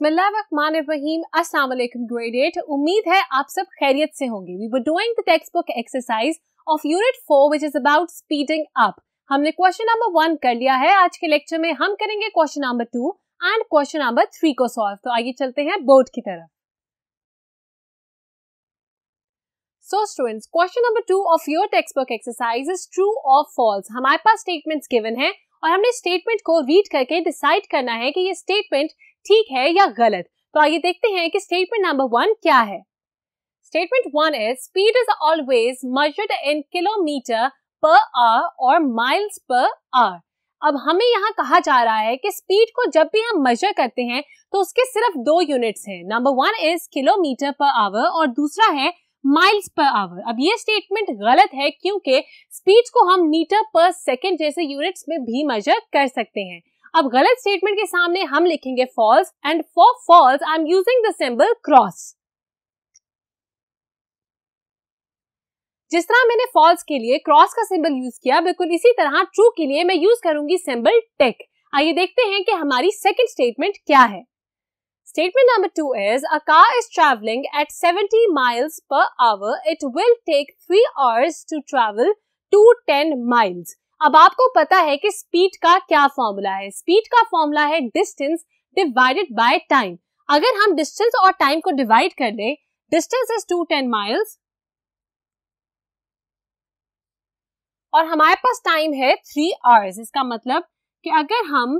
उम्मीद है आप सब खैरियत से होंगे हमने क्वेश्चन नंबर वन कर लिया है आज के लेक्चर में हम करेंगे question number two and question number three को सॉल्व तो आइए चलते हैं बोर्ड की तरफ so students question number 2 of your textbook exercise is true और फॉल्स हमारे पास स्टेटमेंट गिवन है और हमने स्टेटमेंट को रीड करके डिसाइड करना है कि ये स्टेटमेंट ठीक है या गलत तो आइए देखते हैं कि स्टेटमेंट नंबर वन क्या है statement one is speed is always measured in kilometre per hour और माइल्स पर आवर अब हमें यहाँ कहा जा रहा है कि स्पीड को जब भी हम मेजर करते हैं तो उसके सिर्फ दो यूनिट्स हैं number one is kilometre per hour और दूसरा है माइल्स पर आवर अब ये स्टेटमेंट गलत है क्योंकि स्पीड को हम मीटर पर सेकेंड जैसे यूनिट्स में भी मेजर कर सकते हैं अब गलत स्टेटमेंट के सामने हम लिखेंगे false and for false I am using the symbol cross जिस तरह मैंने फॉल्स के लिए क्रॉस का सिंबल यूज किया बिल्कुल इसी तरह ट्रू के लिए मैं यूज करूंगी सिंबल टेक आइए देखते हैं कि हमारी सेकंड स्टेटमेंट क्या है statement number two is a car is traveling at 70 per hour it will take three hours to travel two ten miles अब आपको पता है कि स्पीड का क्या फॉर्मूला है स्पीड का फॉर्मूला है डिस्टेंस डिवाइडेड बाय टाइम अगर हम डिस्टेंस और टाइम को डिवाइड कर ले distance is two ten miles और हमारे पास टाइम है थ्री आवर्स इसका मतलब कि अगर हम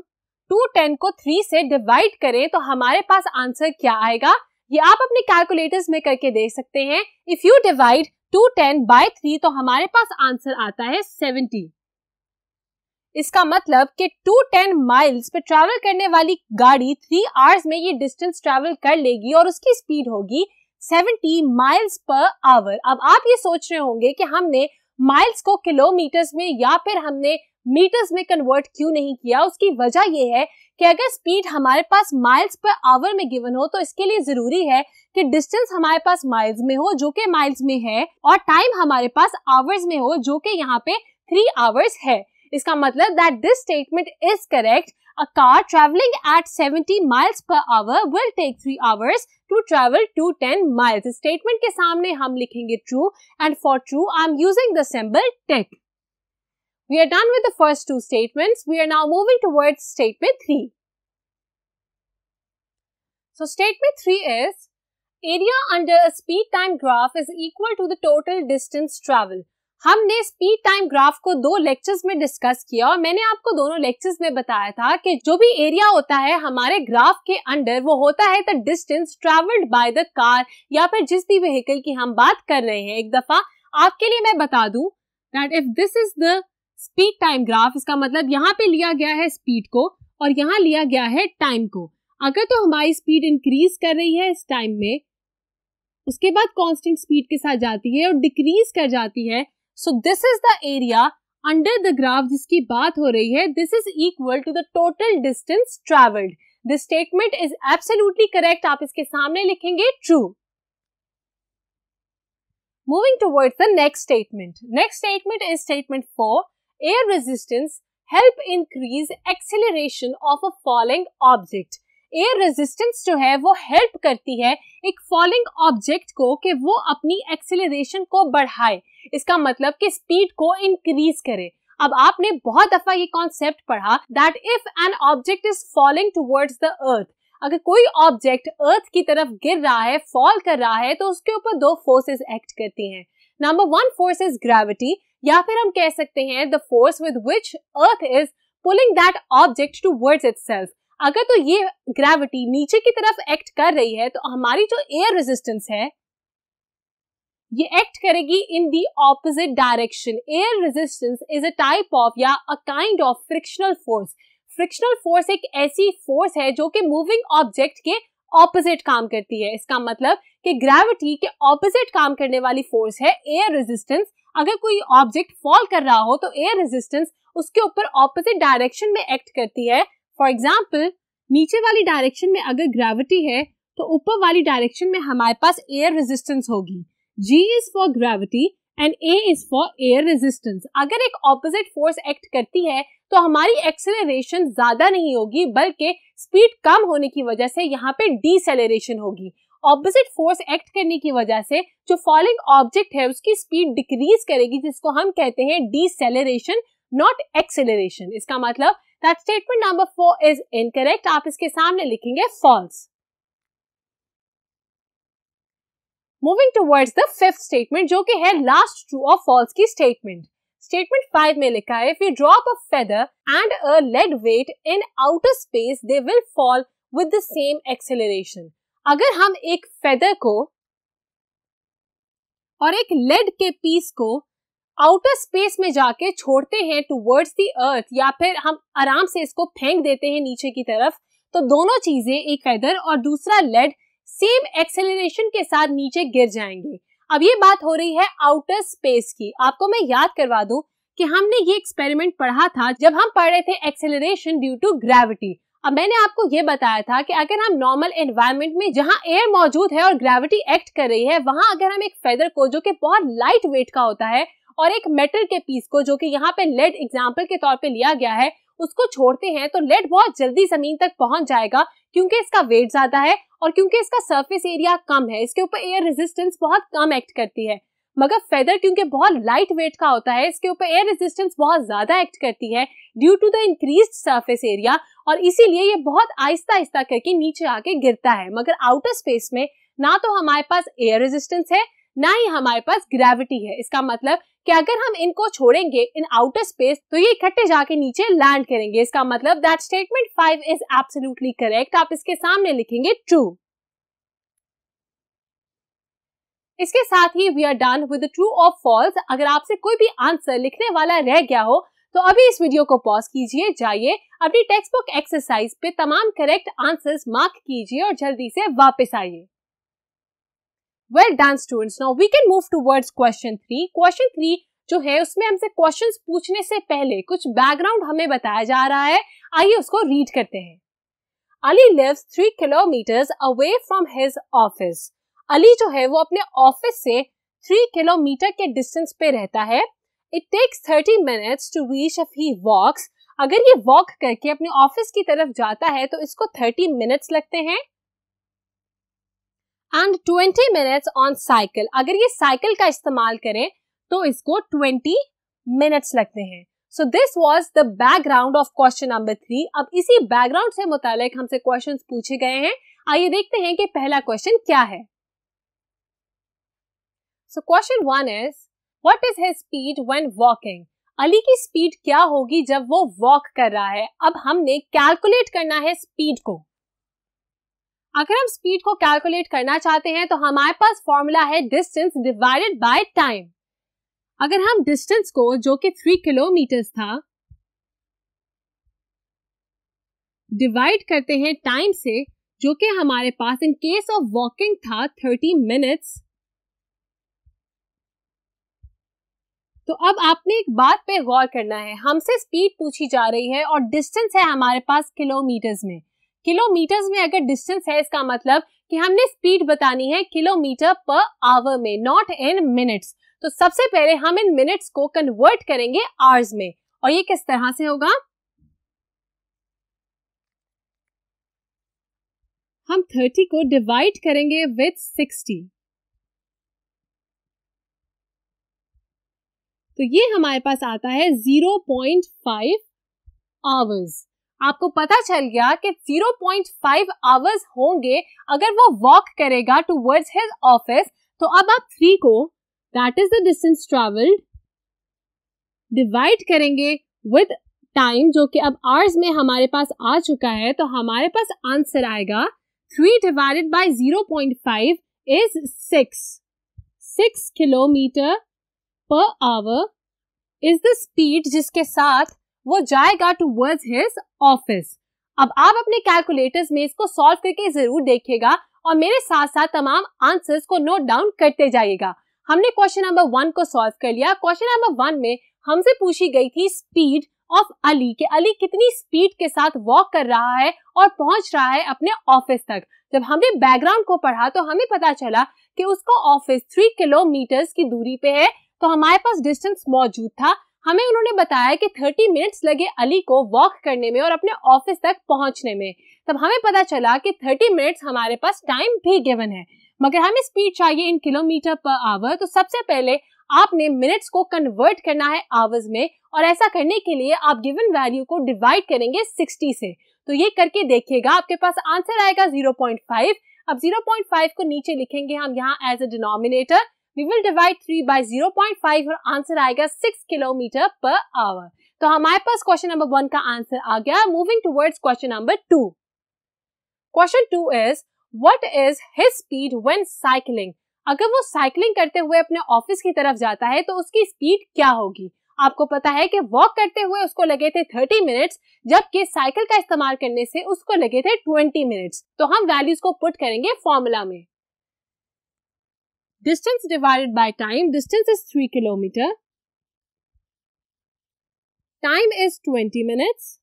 टू टेन को थ्री से डिवाइड करें तो हमारे पास आंसर क्या आएगा ये आप अपने कैलकुलेटर्स में करके देख सकते हैं if you divide two ten by three तो हमारे पास आंसर आता है सेवेंटी इसका मतलब कि 210 माइल्स पे ट्रैवल करने वाली गाड़ी थ्री आवर्स में ये डिस्टेंस ट्रैवल कर लेगी और उसकी स्पीड होगी 70 माइल्स पर आवर अब आप ये सोच रहे होंगे कि हमने माइल्स को किलोमीटर्स में या फिर हमने मीटर्स में कन्वर्ट क्यों नहीं किया उसकी वजह यह है कि अगर स्पीड हमारे पास माइल्स पर आवर में गिवन हो तो इसके लिए जरूरी है कि डिस्टेंस हमारे पास माइल्स में हो जो कि माइल्स में है और टाइम हमारे पास आवर्स में हो जो कि यहाँ पे थ्री आवर्स है इसका मतलब that this statement is correct A car traveling at 70 miles per hour will take 3 hours to travel 210 miles. इस statement के सामने हम लिखेंगे true and for true I am using the symbol tick. We are done with the first two statements. We are now moving towards statement 3. So statement 3 is area under a speed time graph is equal to the total distance traveled. हमने speed time graph को दो lectures में discuss किया और मैंने आपको दोनों lectures में बताया था कि जो भी एरिया होता है हमारे ग्राफ के अंडर वो होता है the distance travelled by the car या फिर जिस भी व्हीकल की हम बात कर रहे हैं एक दफा आपके लिए मैं बता दू that if this is the speed time graph इसका मतलब यहाँ पे लिया गया है स्पीड को और यहाँ लिया गया है टाइम को अगर तो हमारी स्पीड इंक्रीज कर रही है इस टाइम में उसके बाद कांस्टेंट स्पीड के साथ जाती है और डिक्रीज कर जाती है so this is the area under the graph जिसकी बात हो रही है this is equal to the total distance travelled this statement is absolutely correct आप इसके सामने लिखेंगे true Moving towards the next statement. Next statement is statement 4. Air resistance help increase acceleration of a falling object. Air resistance जो है वो help करती है एक फॉलिंग ऑब्जेक्ट को कि वो अपनी एक्सेलरेशन को बढ़ाए इसका मतलब कि स्पीड को इंक्रीज करे अब आपने बहुत दफा ये कॉन्सेप्ट पढ़ा that if an object is falling towards the earth अगर कोई ऑब्जेक्ट अर्थ की तरफ गिर रहा है फॉल कर रहा है तो उसके ऊपर दो फोर्सेस एक्ट करती हैं number one force is gravity या फिर हम कह सकते हैं the force with which earth is pulling that object towards itself अगर तो ये ग्रेविटी नीचे की तरफ एक्ट कर रही है तो हमारी जो एयर रेजिस्टेंस है ये एक्ट करेगी in the opposite direction air resistance is a type of या a kind of frictional force frictional force एक ऐसी फोर्स है जो कि मूविंग ऑब्जेक्ट के ऑपोजिट काम करती है इसका मतलब कि ग्रेविटी के ऑपोजिट काम करने वाली फोर्स है एयर रेजिस्टेंस अगर कोई ऑब्जेक्ट फॉल कर रहा हो तो एयर रेजिस्टेंस उसके ऊपर ऑपोजिट डायरेक्शन में एक्ट करती है फॉर एग्जाम्पल नीचे वाली डायरेक्शन में अगर ग्रेविटी है तो ऊपर वाली डायरेक्शन में हमारे पास एयर रेजिस्टेंस होगी G is for gravity and A is for air resistance अगर एक ऑपोजिट फोर्स एक्ट करती है तो हमारी एक्सेलरेशन ज्यादा नहीं होगी बल्कि स्पीड कम होने की वजह से यहाँ पे डिसेलरेशन होगी ऑपोजिट फोर्स एक्ट करने की वजह से जो फॉलिंग ऑब्जेक्ट है उसकी स्पीड डिक्रीज करेगी जिसको हम कहते हैं डिसेलरेशन नॉट एक्सेलरेशन इसका मतलब that statement number four is incorrect आप इसके सामने लिखेंगे false moving towards the fifth statement जो कि है लास्ट ट्रू और फॉल्स की स्टेटमेंट स्टेटमेंट फाइव में लिखा है if you drop a feather and a lead weight in outer space they will fall with the same acceleration अगर हम एक फेदर को और एक लेड के पीस को आउटर स्पेस में जाके छोड़ते हैं टूवर्ड्स दी अर्थ या फिर हम आराम से इसको फेंक देते हैं नीचे की तरफ तो दोनों चीजें एक फेदर और दूसरा लेड सेम एक्सेलरेशन के साथ नीचे गिर जाएंगे अब ये बात हो रही है आउटर स्पेस की आपको मैं याद करवा दूं कि हमने ये एक्सपेरिमेंट पढ़ा था जब हम पढ़ रहे थे एक्सेलरेशन ड्यू टू ग्रेविटी अब मैंने आपको ये बताया था कि अगर हम नॉर्मल एनवायरमेंट में जहाँ एयर मौजूद है और ग्रेविटी एक्ट कर रही है वहां अगर हम एक फेदर को जो कि बहुत लाइट वेट का होता है और एक मेटल के पीस को जो कि यहाँ पे लेड एग्जाम्पल के तौर पे लिया गया है उसको छोड़ते हैं तो लेड बहुत जल्दी जमीन तक पहुंच जाएगा क्योंकि इसका वेट ज्यादा है और क्योंकि इसका सरफेस एरिया कम है इसके ऊपर एयर रेजिस्टेंस बहुत कम एक्ट करती है मगर फेदर क्योंकि बहुत लाइट वेट का होता है इसके ऊपर एयर रेजिस्टेंस बहुत ज्यादा एक्ट करती है due to the increase surface area और इसीलिए ये बहुत आहिस्ता आहिस्ता करके नीचे आके गिरता है मगर आउटर स्पेस में ना तो हमारे पास एयर रेजिस्टेंस है ना ही हमारे पास ग्रेविटी है इसका मतलब कि अगर हम इनको छोड़ेंगे इन आउटर स्पेस तो ये इकट्ठे जाके नीचे लैंड करेंगे इसका मतलब that statement five is absolutely correct आप इसके सामने लिखेंगे ट्रू इसके साथ ही we are done with true और फॉल्स अगर आपसे कोई भी आंसर लिखने वाला रह गया हो तो अभी इस वीडियो को पॉज कीजिए जाइए अपनी टेक्स्ट बुक एक्सरसाइज पे तमाम करेक्ट आंसर्स मार्क कीजिए और जल्दी से वापस आइए well done students now we can move towards question three question three जो है उसमें हमसे क्वेश्चन पूछने से पहले कुछ बैकग्राउंड हमें बताया जा रहा है आइए उसको रीड करते हैं Ali live three kilometres away from his office Ali जो है वो अपने ऑफिस से थ्री किलोमीटर के डिस्टेंस पे रहता है it takes thirty minutes to reach if he walks अगर ये वॉक करके अपने ऑफिस की तरफ जाता है तो इसको थर्टी मिनट्स लगते हैं एंड 20 मिनट्स ऑन साइकिल अगर ये साइकिल का इस्तेमाल करें तो इसको 20 मिनट्स लगते हैं so this was the background of question number three अब इसी बैकग्राउंड से मुतालिक हमसे क्वेश्चन पूछे गए हैं आइए देखते हैं कि पहला क्वेश्चन क्या है so question one is what is his speed when walking Ali की स्पीड क्या होगी जब वो वॉक कर रहा है अब हमने कैलकुलेट करना है स्पीड को अगर हम स्पीड को कैलकुलेट करना चाहते हैं तो हमारे पास फॉर्मूला है डिस्टेंस डिवाइडेड बाय टाइम अगर हम डिस्टेंस को जो कि थ्री किलोमीटर था डिवाइड करते हैं टाइम से जो कि हमारे पास इन केस ऑफ वॉकिंग था थर्टी मिनट्स तो अब आपने एक बात पे गौर करना है हमसे स्पीड पूछी जा रही है और डिस्टेंस है हमारे पास किलोमीटर्स में किलोमीटर में अगर डिस्टेंस है इसका मतलब कि हमने स्पीड बतानी है किलोमीटर पर आवर में नॉट इन मिनट्स तो सबसे पहले हम इन मिनट्स को कन्वर्ट करेंगे आवर्स में और ये किस तरह से होगा हम 30 को डिवाइड करेंगे विथ 60 तो ये हमारे पास आता है 0.5 आवर्स आपको पता चल गया कि 0.5 पॉइंट आवर्स होंगे अगर वो वॉक करेगा टूवर्ड्स हिज ऑफिस तो अब आप थ्री को that is the distance travelled divide करेंगे विद टाइम जो कि अब आवर्स में हमारे पास आ चुका है तो हमारे पास आंसर आएगा three divided by 0.5 point is six six kilometre per hour is the speed जिसके साथ वो जाएगा टू वर्ड हिज ऑफिस अब आप अपने कैलकुलेटर्स में इसको सॉल्व करके जरूर देखिएगा और मेरे साथ साथ तमाम आंसर्स को नोट डाउन करते जाइएगा हमने क्वेश्चन नंबर वन को सॉल्व कर लिया क्वेश्चन नंबर वन में हमसे पूछी गई थी स्पीड ऑफ अली कि अली कितनी स्पीड के साथ वॉक कर रहा है और पहुंच रहा है अपने ऑफिस तक जब हमने बैकग्राउंड को पढ़ा तो हमें पता चला कि उसका ऑफिस थ्री किलोमीटर की दूरी पे है तो हमारे पास डिस्टेंस मौजूद था हमें उन्होंने बताया कि 30 मिनट्स लगे अली को वॉक करने में और अपने ऑफिस तक पहुंचने में तब हमें पता चला कि 30 मिनट्स हमारे पास टाइम भी गिवन है मगर हमें स्पीड चाहिए इन किलोमीटर पर आवर तो सबसे पहले आपने मिनट्स को कन्वर्ट करना है आवर्स में और ऐसा करने के लिए आप गिवन वैल्यू को डिवाइड करेंगे 60 से तो ये करके देखिएगा आपके पास आंसर आएगा 0.5 अब 0.5 को नीचे लिखेंगे हम यहाँ as a denominator we will divide three by zero point five और आंसर आएगा सिक्स किलोमीटर पर आवर तो हमारे पास क्वेश्चन नंबर वन का आंसर आ गया moving towards question number two question two is what is his speed when cycling अगर वो साइकिलिंग करते हुए अपने ऑफिस की तरफ जाता है तो उसकी स्पीड क्या होगी आपको पता है कि वॉक करते हुए उसको लगे थे 30 मिनट्स जबकि साइकिल का इस्तेमाल करने से उसको लगे थे 20 मिनट्स तो हम वैल्यूज को पुट करेंगे फॉर्मूला में distance divided by time distance is 3 km time is 20 minutes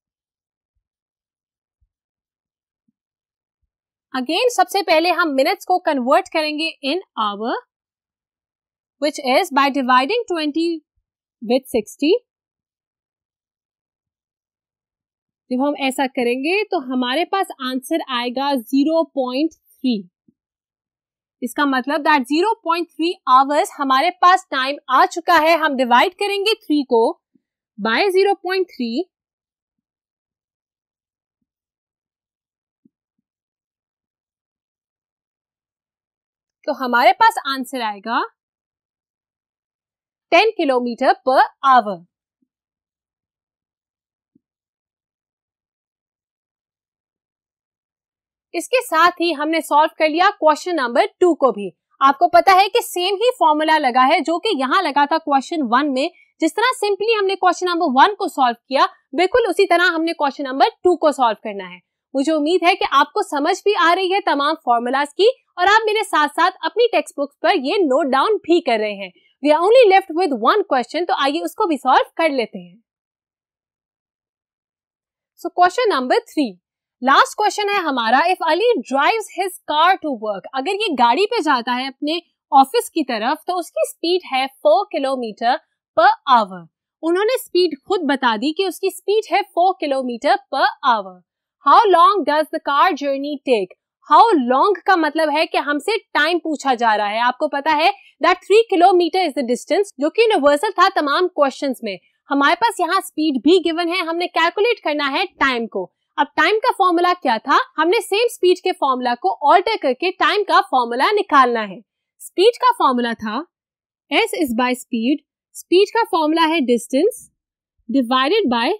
again सबसे पहले हम मिनट्स को कन्वर्ट करेंगे in hour which is by dividing 20 with 60 जब हम ऐसा करेंगे तो हमारे पास आंसर आएगा 0.3 इसका मतलब दैट 0.3 आवर्स हमारे पास टाइम आ चुका है हम डिवाइड करेंगे थ्री को बाय 0.3 तो हमारे पास आंसर आएगा 10 किलोमीटर पर आवर इसके साथ ही हमने सॉल्व कर लिया क्वेश्चन नंबर टू को भी आपको पता है कि सेम ही फॉर्मूला लगा है जो कि यहाँ लगा था क्वेश्चन वन में जिस तरह सिंपली हमने क्वेश्चन नंबर वन को सॉल्व किया बिल्कुल उसी तरह हमने क्वेश्चन नंबर टू को सॉल्व करना है मुझे उम्मीद है कि आपको समझ भी आ रही है तमाम फॉर्मूलाज की और आप मेरे साथ साथ अपनी टेक्स्ट बुक्स पर ये नोट डाउन भी कर रहे हैं we are only left with one question तो आइए उसको भी सॉल्व कर लेते हैं so question number three last question है हमारा if Ali drives his car to work अगर ये गाड़ी पे जाता है अपने ऑफिस की तरफ तो उसकी स्पीड है फोर किलोमीटर पर आवर उन्होंने स्पीड खुद बता दी कि उसकी स्पीड है four kilometre per hour how long does the car journey take how long का मतलब है कि हमसे टाइम पूछा जा रहा है आपको पता है that three kilometre is the distance जो कि यूनिवर्सल था तमाम क्वेश्चन में हमारे पास यहाँ स्पीड भी गिवन है हमने कैलकुलेट करना है टाइम को अब टाइम का फॉर्मूला क्या था हमने सेम स्पीड के फॉर्मूला को ऑल्टर करके टाइम का फॉर्मूला निकालना है स्पीड का फॉर्मूला था S is by speed speed का फॉर्मूला है डिस्टेंस डिवाइडेड बाय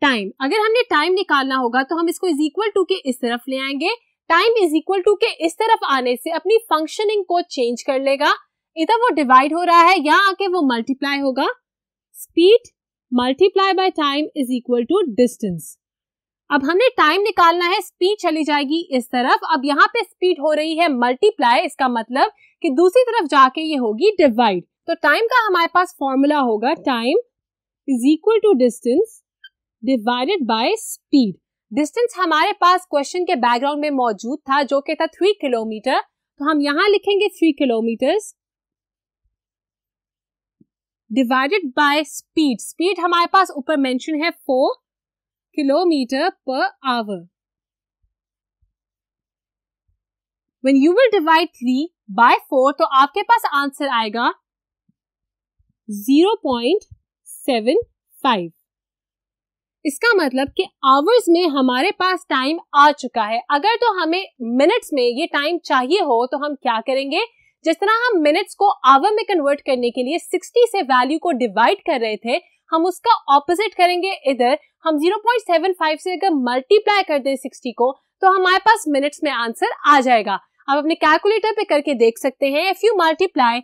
टाइम अगर हमने टाइम निकालना होगा तो हम इसको इज इक्वल टू के इस तरफ ले आएंगे टाइम इज इक्वल टू के इस तरफ आने से अपनी फंक्शनिंग को चेंज कर लेगा इधर वो डिवाइड हो रहा है यहाँ आके वो मल्टीप्लाई होगा speed multiply by time is equal to distance अब हमने टाइम निकालना है स्पीड चली जाएगी इस तरफ अब यहाँ पे स्पीड हो रही है मल्टीप्लाई इसका मतलब कि दूसरी तरफ जाके ये होगी डिवाइड तो टाइम का हमारे पास फॉर्मूला होगा time is equal to distance divided by speed distance हमारे पास क्वेश्चन के बैकग्राउंड में मौजूद था जो कि था थ्री किलोमीटर तो हम यहां लिखेंगे three kilometre divided by speed speed हमारे पास ऊपर मेंशन है four kilometer per hour. When you will divide 3 by 4 तो आपके पास आंसर आएगा जीरो पॉइंट सेवन फाइव इसका मतलब कि आवर्स में हमारे पास टाइम आ चुका है अगर तो हमें मिनट्स में ये टाइम चाहिए हो तो हम क्या करेंगे जिस तरह हम मिनट्स को आवर में कन्वर्ट करने के लिए 60 से वैल्यू को डिवाइड कर रहे थे हम उसका ऑपोजिट करेंगे इधर हम 0.75 से अगर मल्टीप्लाई कर दें 60 को तो हमारे पास मिनट्स में आंसर आ जाएगा आप अपने कैलकुलेटर पे करके देख सकते हैं इफ यू मल्टीप्लाई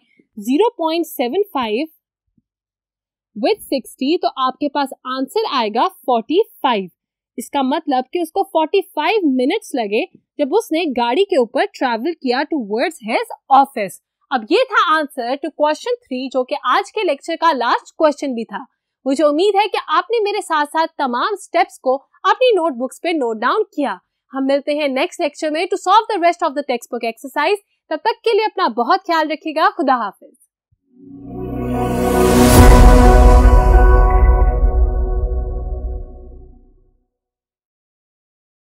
0.75 विद 60 तो आपके पास आंसर आएगा 45 इसका मतलब कि उसको 45 मिनट्स लगे जब उसने गाड़ी के ऊपर ट्रैवल किया टू वर्ड्स हेज ऑफिस अब ये था आंसर टू क्वेश्चन थ्री जो कि आज के लेक्चर का लास्ट क्वेश्चन भी था मुझे उम्मीद है कि आपने मेरे साथ साथ तमाम स्टेप्स को अपनी नोटबुक्स पे नोट डाउन किया हम मिलते हैं नेक्स्ट लेक्चर में to solve the rest of the textbook exercise तब तक के लिए अपना बहुत ख्याल रखिएगा खुदा हाफिज